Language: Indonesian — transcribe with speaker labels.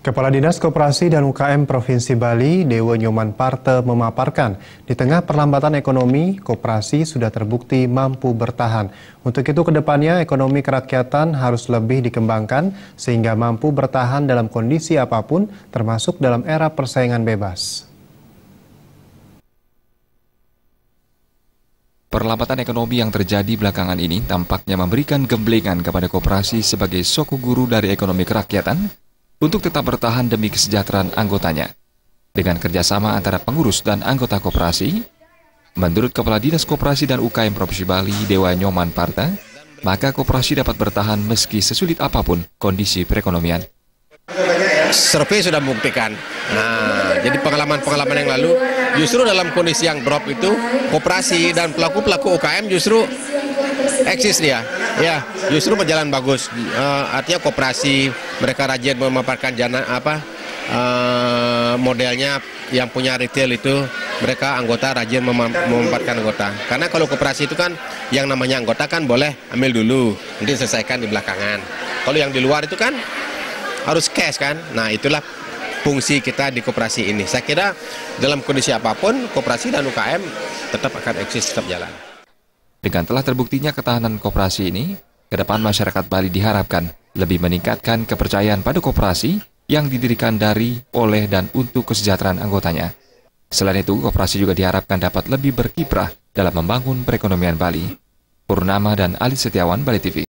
Speaker 1: Kepala Dinas Koperasi dan UKM Provinsi Bali, Dewa Nyoman Parte memaparkan, di tengah perlambatan ekonomi, koperasi sudah terbukti mampu bertahan. Untuk itu kedepannya ekonomi kerakyatan harus lebih dikembangkan sehingga mampu bertahan dalam kondisi apapun termasuk dalam era persaingan bebas.
Speaker 2: Perlambatan ekonomi yang terjadi belakangan ini tampaknya memberikan gemblengan kepada koperasi sebagai soku guru dari ekonomi kerakyatan untuk tetap bertahan demi kesejahteraan anggotanya. Dengan kerjasama antara pengurus dan anggota koperasi, menurut Kepala Dinas Koperasi dan UKM Provinsi Bali, Dewa Nyoman Parta, maka koperasi dapat bertahan meski sesulit apapun kondisi perekonomian.
Speaker 3: Survei sudah membuktikan. Nah, jadi pengalaman-pengalaman yang lalu justru dalam kondisi yang drop itu koperasi dan pelaku-pelaku UKM justru eksis dia. Ya, justru berjalan bagus. Uh, artinya kooperasi mereka rajin memaparkan jana apa uh, modelnya yang punya retail itu mereka anggota rajin memaparkan anggota. Karena kalau kooperasi itu kan yang namanya anggota kan boleh ambil dulu, nanti selesaikan di belakangan. Kalau yang di luar itu kan harus cash kan. Nah, itulah fungsi kita di koperasi ini. Saya kira dalam kondisi apapun koperasi dan UKM tetap akan eksis, tetap jalan.
Speaker 2: Dengan telah terbuktinya ketahanan koperasi ini, ke depan masyarakat Bali diharapkan lebih meningkatkan kepercayaan pada koperasi yang didirikan dari, oleh, dan untuk kesejahteraan anggotanya. Selain itu, koperasi juga diharapkan dapat lebih berkiprah dalam membangun perekonomian Bali. Purnama dan Ali Setiawan, Bali TV.